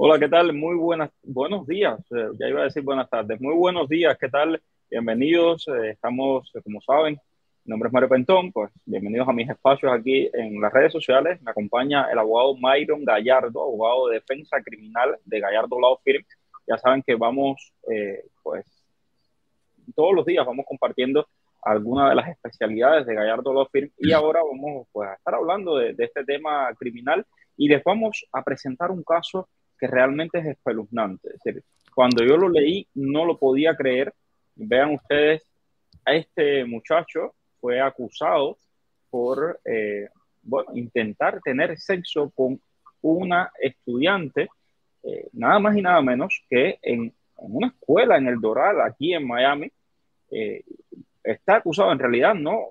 Hola, ¿qué tal? Muy buenas, buenos días. Eh, ya iba a decir buenas tardes. Muy buenos días, ¿qué tal? Bienvenidos. Eh, estamos, eh, como saben, mi nombre es Mario Pentón. Pues bienvenidos a mis espacios aquí en las redes sociales. Me acompaña el abogado Myron Gallardo, abogado de defensa criminal de Gallardo Law Firm. Ya saben que vamos, pues, todos los días vamos compartiendo algunas de las especialidades de Gallardo Law Firm y ahora vamos pues, a estar hablando de, de este tema criminal y les vamos a presentar un caso que realmente es espeluznante. cuando yo lo leí no lo podía creer. Vean ustedes, a este muchacho fue acusado por eh, intentar tener sexo con una estudiante, eh, nada más y nada menos que en, una escuela en el Doral, aquí en Miami, eh, está acusado en realidad no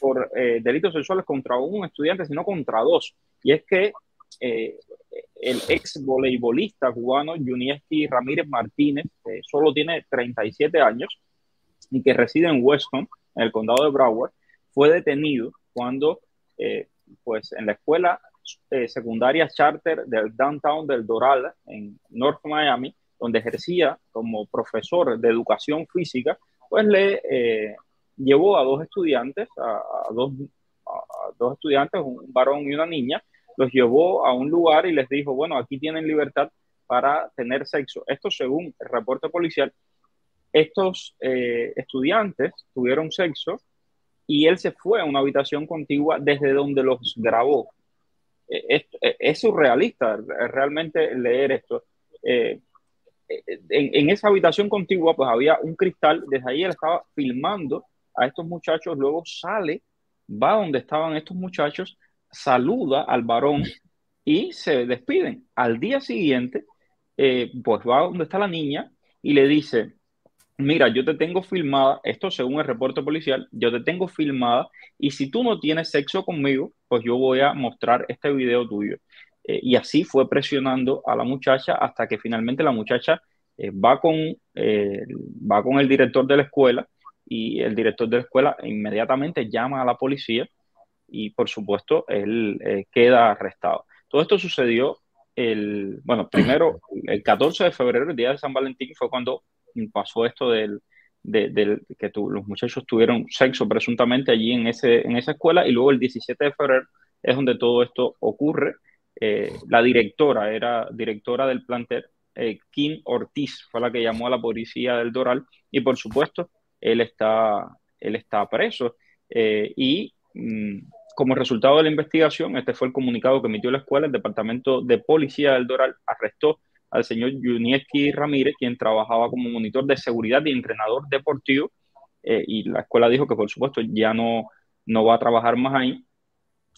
por delitos sexuales contra un estudiante, sino contra dos. Y es que eh, el ex voleibolista cubano Junieski Ramírez Martínez, que solo tiene 37 años y que reside en Weston, en el condado de Broward, fue detenido cuando, eh, pues, en la escuela eh, secundaria charter del downtown del Doral, en North Miami, donde ejercía como profesor de educación física, pues le llevó a dos estudiantes, a dos estudiantes, un varón y una niña, los llevó a un lugar y les dijo, bueno, aquí tienen libertad para tener sexo. Esto según el reporte policial, estos eh, estudiantes tuvieron sexo y él se fue a una habitación contigua desde donde los grabó. Eh, eh, es, surrealista realmente leer esto. en, esa habitación contigua pues había un cristal, desde ahí él estaba filmando a estos muchachos, luego sale, va donde estaban estos muchachos saluda al varón y se despiden. Al día siguiente, eh, pues va donde está la niña y le dice, mira, yo te tengo filmada, esto según el reporte policial, yo te tengo filmada y si tú no tienes sexo conmigo, pues yo voy a mostrar este video tuyo. Eh, y así fue presionando a la muchacha hasta que finalmente la muchacha eh, va, con, va con el director de la escuela y el director de la escuela inmediatamente llama a la policía y por supuesto él eh, queda arrestado. Todo esto sucedió el, bueno, primero el 14 de febrero, el día de San Valentín, fue cuando pasó esto del, de, del que los muchachos tuvieron sexo presuntamente allí en, ese, en esa escuela y luego el 17 de febrero es donde todo esto ocurre. Eh, la directora era directora del plantel, eh, Kim Ortiz, fue la que llamó a la policía del Doral y por supuesto él está, él está preso. y mm, como resultado de la investigación, este fue el comunicado que emitió la escuela, el Departamento de Policía del Doral arrestó al señor Junieski Ramírez, quien trabajaba como monitor de seguridad y entrenador deportivo, eh, y la escuela dijo que por supuesto ya no, no va a trabajar más ahí.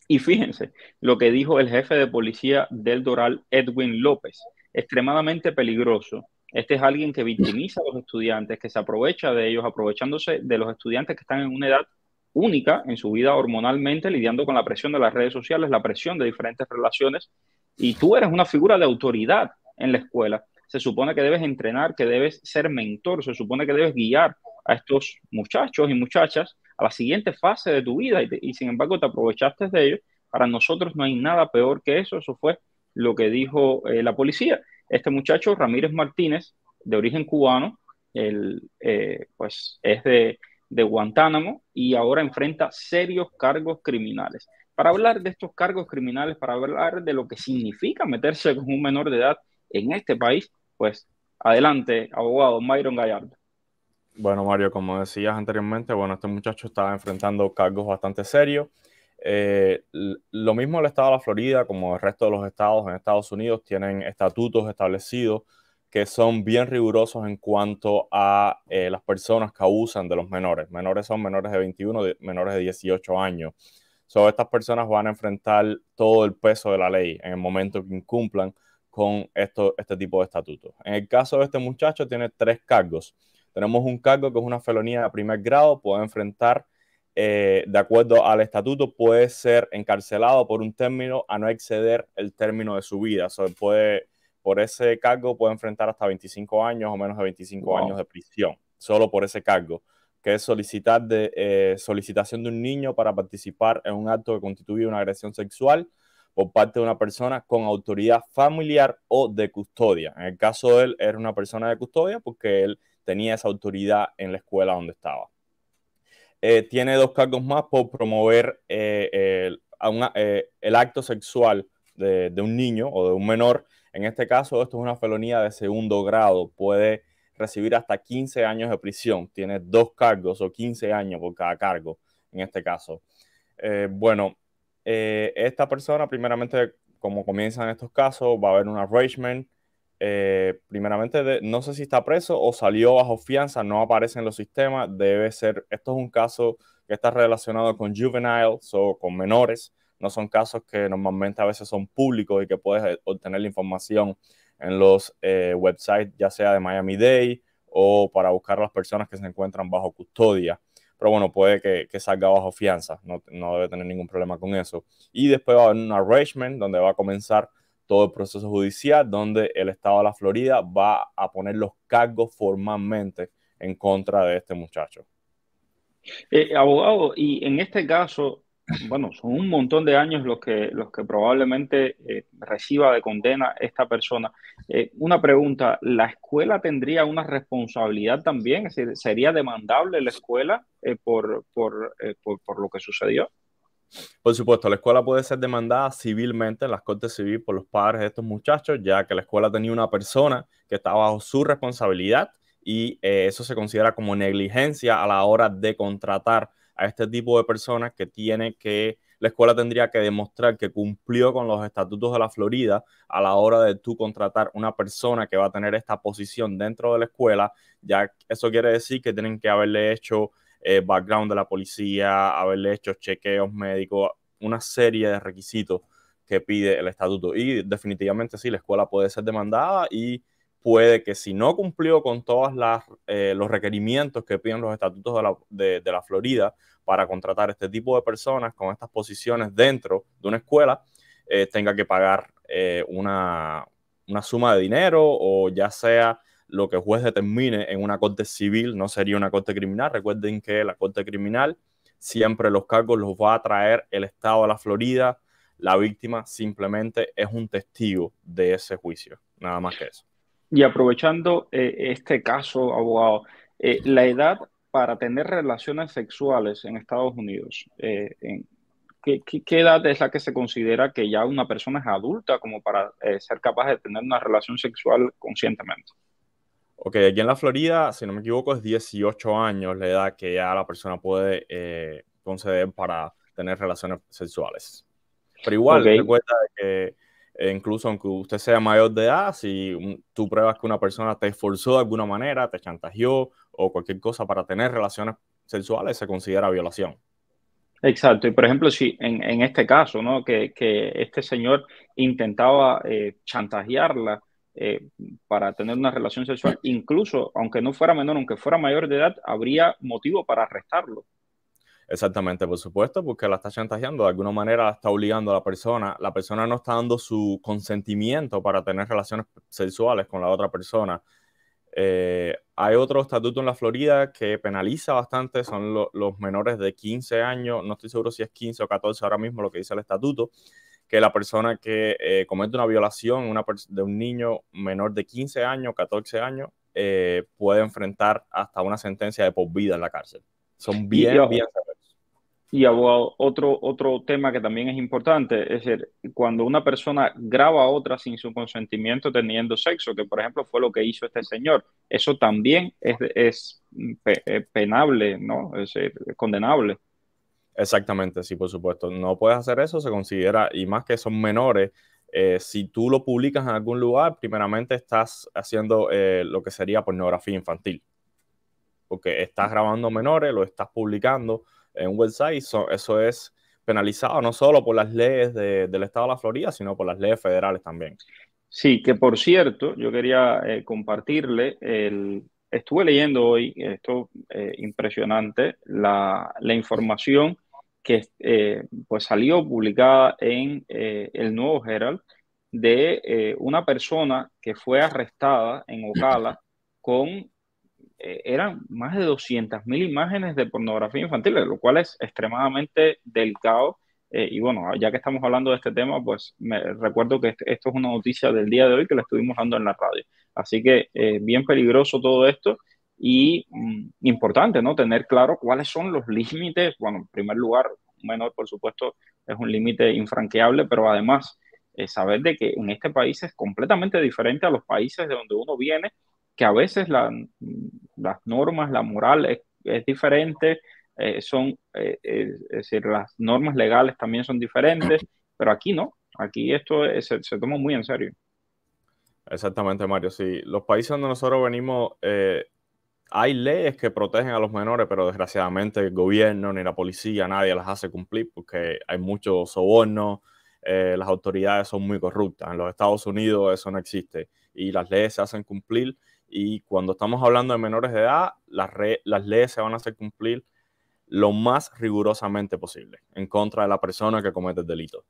Y fíjense lo que dijo el jefe de policía del Doral, Edwin López, extremadamente peligroso. Este es alguien que victimiza a los estudiantes, que se aprovecha de ellos, aprovechándose de los estudiantes que están en una edad única en su vida hormonalmente, lidiando con la presión de las redes sociales, la presión de diferentes relaciones, y tú eres una figura de autoridad en la escuela. Se supone que debes entrenar, que debes ser mentor, se supone que debes guiar a estos muchachos y muchachas a la siguiente fase de tu vida y, sin embargo te aprovechaste de ellos. Para nosotros no hay nada peor que eso, eso fue lo que dijo eh, la policía. Este muchacho, Ramírez Martínez, de origen cubano, él, eh, pues es de de Guantánamo y ahora enfrenta serios cargos criminales. Para hablar de estos cargos criminales, para hablar de lo que significa meterse con un menor de edad en este país, pues adelante, abogado Myron Gallardo. Bueno, Mario, como decías anteriormente, bueno, este muchacho estaba enfrentando cargos bastante serios. Eh, lo mismo el estado de la Florida, como el resto de los estados en Estados Unidos, tienen estatutos establecidos que son bien rigurosos en cuanto a eh, las personas que abusan de los menores. Menores son menores de 21, menores de 18 años. So, estas personas van a enfrentar todo el peso de la ley en el momento que incumplan con esto, este tipo de estatutos. En el caso de este muchacho tiene tres cargos. Tenemos un cargo que es una felonía de primer grado, puede enfrentar, eh, de acuerdo al estatuto, puede ser encarcelado por un término a no exceder el término de su vida. So, puede por ese cargo puede enfrentar hasta 25 años o menos de 25 años de prisión, solo por ese cargo, que es solicitar de, eh, solicitación de un niño para participar en un acto que constituye una agresión sexual por parte de una persona con autoridad familiar o de custodia. En el caso de él, era una persona de custodia porque él tenía esa autoridad en la escuela donde estaba. Eh, tiene dos cargos más por promover eh, el, acto sexual de, de un niño o de un menor en este caso, esto es una felonía de segundo grado. Puede recibir hasta 15 años de prisión. Tiene dos cargos o 15 años por cada cargo, en este caso. Eh, bueno, eh, esta persona, primeramente, como comienzan estos casos, va a haber un arrangement. Eh, primeramente, no sé si está preso o salió bajo fianza, no aparece en los sistemas. Debe ser, esto es un caso que está relacionado con juveniles o con menores no son casos que normalmente a veces son públicos y que puedes eh, obtener la información en los eh, websites, ya sea de Miami Dade o para buscar a las personas que se encuentran bajo custodia. Pero bueno, puede que, salga bajo fianza, no, debe tener ningún problema con eso. Y después va a haber un arrangement donde va a comenzar todo el proceso judicial, donde el Estado de la Florida va a poner los cargos formalmente en contra de este muchacho. Eh, abogado, y en este caso, bueno, son un montón de años los que, los que probablemente eh, reciba de condena esta persona. Eh, una pregunta, ¿la escuela tendría una responsabilidad también? ¿Sería demandable la escuela eh, por, por, por, por, lo que sucedió? Por supuesto, la escuela puede ser demandada civilmente en las cortes civiles por los padres de estos muchachos, ya que la escuela tenía una persona que estaba bajo su responsabilidad y eso se considera como negligencia a la hora de contratar a este tipo de personas que tiene que, la escuela tendría que demostrar que cumplió con los estatutos de la Florida a la hora de tú contratar una persona que va a tener esta posición dentro de la escuela, ya eso quiere decir que tienen que haberle hecho eh, background de la policía, haberle hecho chequeos médicos, una serie de requisitos que pide el estatuto. Y definitivamente sí, la escuela puede ser demandada y puede que si no cumplió con todos eh, los requerimientos que piden los estatutos de la, Florida para contratar este tipo de personas con estas posiciones dentro de una escuela, eh, tenga que pagar eh, una, una, suma de dinero o ya sea lo que el juez determine en una corte civil, no sería una corte criminal. Recuerden que la corte criminal siempre los cargos los va a traer el Estado de la Florida. La víctima simplemente es un testigo de ese juicio, nada más que eso. Y aprovechando eh, este caso, abogado, eh, la edad para tener relaciones sexuales en Estados Unidos, eh, ¿qué, edad es la que se considera que ya una persona es adulta como para ser capaz de tener una relación sexual conscientemente? Ok, aquí en la Florida, si no me equivoco, es 18 años la edad que ya la persona puede conceder para tener relaciones sexuales. Pero igual, cuenta recuerda que e incluso aunque usted sea mayor de edad, si tú pruebas que una persona te esforzó de alguna manera, te chantajeó o cualquier cosa para tener relaciones sexuales, se considera violación. Exacto, y por ejemplo, si en, este caso, ¿no? que, este señor intentaba eh, chantajearla eh, para tener una relación sexual, incluso aunque no fuera menor, aunque fuera mayor de edad, habría motivo para arrestarlo Exactamente, por supuesto, porque la está chantajeando, de alguna manera la está obligando a la persona, la persona no está dando su consentimiento para tener relaciones sexuales con la otra persona. Eh, hay otro estatuto en la Florida que penaliza bastante, son los menores de 15 años, no estoy seguro si es 15 o 14 ahora mismo lo que dice el estatuto, que la persona que eh, comete una violación de un niño menor de 15 años, 14 años, eh, puede enfrentar hasta una sentencia de por vida en la cárcel. Son bien, bien y abogado, otro, otro tema que también es importante, es decir, cuando una persona graba a otra sin su consentimiento teniendo sexo, que por ejemplo fue lo que hizo este señor, eso también es, eh, penable, ¿no? Es, condenable. Exactamente, sí, por supuesto. No puedes hacer eso, se considera, y más que son menores, eh, si tú lo publicas en algún lugar, primeramente estás haciendo eh, lo que sería pornografía infantil, porque estás grabando menores, lo estás publicando en un website, eso es penalizado no solo por las leyes del estado de la Florida, sino por las leyes federales también. Sí, que por cierto, yo quería eh, compartirle, el, estuve leyendo hoy, esto es eh, impresionante, la, información que eh, pues salió publicada en el Nuevo Herald de una persona que fue arrestada en Ocala con eh, eran más de 200.000 imágenes de pornografía infantil, lo cual es extremadamente delicado. Eh, y bueno, ya que estamos hablando de este tema, pues me recuerdo que este, esto es una noticia del día de hoy que la estuvimos dando en la radio. Así que eh, bien peligroso todo esto y mm, importante, ¿no? Tener claro cuáles son los límites. Bueno, en primer lugar, menor, por supuesto, es un límite infranqueable, pero además saber de que en este país es completamente diferente a los países de donde uno viene que a veces las normas, la moral es, diferente, eh, son, eh, eh, es decir, las normas legales también son diferentes, pero aquí no, aquí esto se, toma muy en serio. Exactamente, Mario, sí, los países donde nosotros venimos, hay leyes que protegen a los menores, pero desgraciadamente el gobierno ni la policía, nadie las hace cumplir porque hay mucho soborno, las autoridades son muy corruptas, en los Estados Unidos eso no existe y las leyes se hacen cumplir y cuando estamos hablando de menores de edad, las, las leyes se van a hacer cumplir lo más rigurosamente posible en contra de la persona que comete el delito.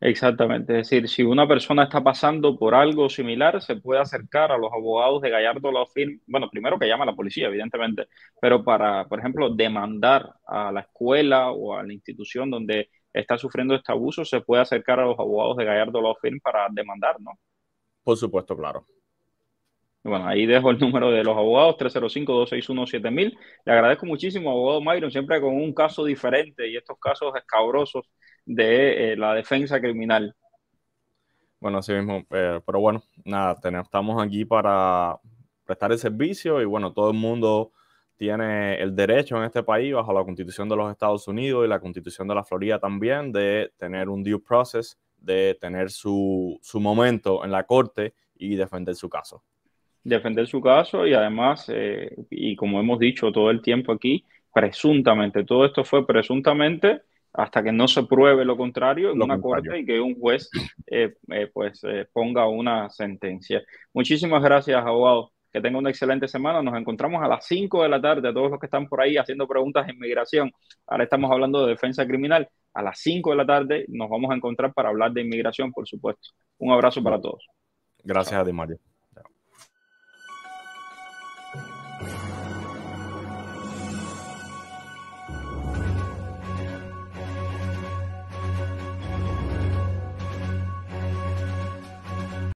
Exactamente, es decir, si una persona está pasando por algo similar, se puede acercar a los abogados de Gallardo Firm. bueno, primero que llama a la policía, evidentemente, pero para, por ejemplo, demandar a la escuela o a la institución donde está sufriendo este abuso, se puede acercar a los abogados de Gallardo Firm para demandar, ¿no? Por supuesto, claro. Bueno, ahí dejo el número de los abogados, 305-261-7000. Le agradezco muchísimo, abogado Myron, siempre con un caso diferente y estos casos escabrosos de eh, la defensa criminal. Bueno, así mismo, eh, pero bueno, nada, tenemos, estamos aquí para prestar el servicio y bueno, todo el mundo tiene el derecho en este país, bajo la constitución de los Estados Unidos y la constitución de la Florida también, de tener un due process, de tener su, su momento en la corte y defender su caso defender su caso y además, eh, y como hemos dicho todo el tiempo aquí, presuntamente, todo esto fue presuntamente hasta que no se pruebe lo contrario en una corte y que un juez eh, eh, pues ponga una sentencia. Muchísimas gracias, abogado. Que tenga una excelente semana. Nos encontramos a las 5 de la tarde. Todos los que están por ahí haciendo preguntas en inmigración, Ahora estamos hablando de defensa criminal. A las 5 de la tarde nos vamos a encontrar para hablar de inmigración, por supuesto. Un abrazo para todos. Gracias a ti, Mario.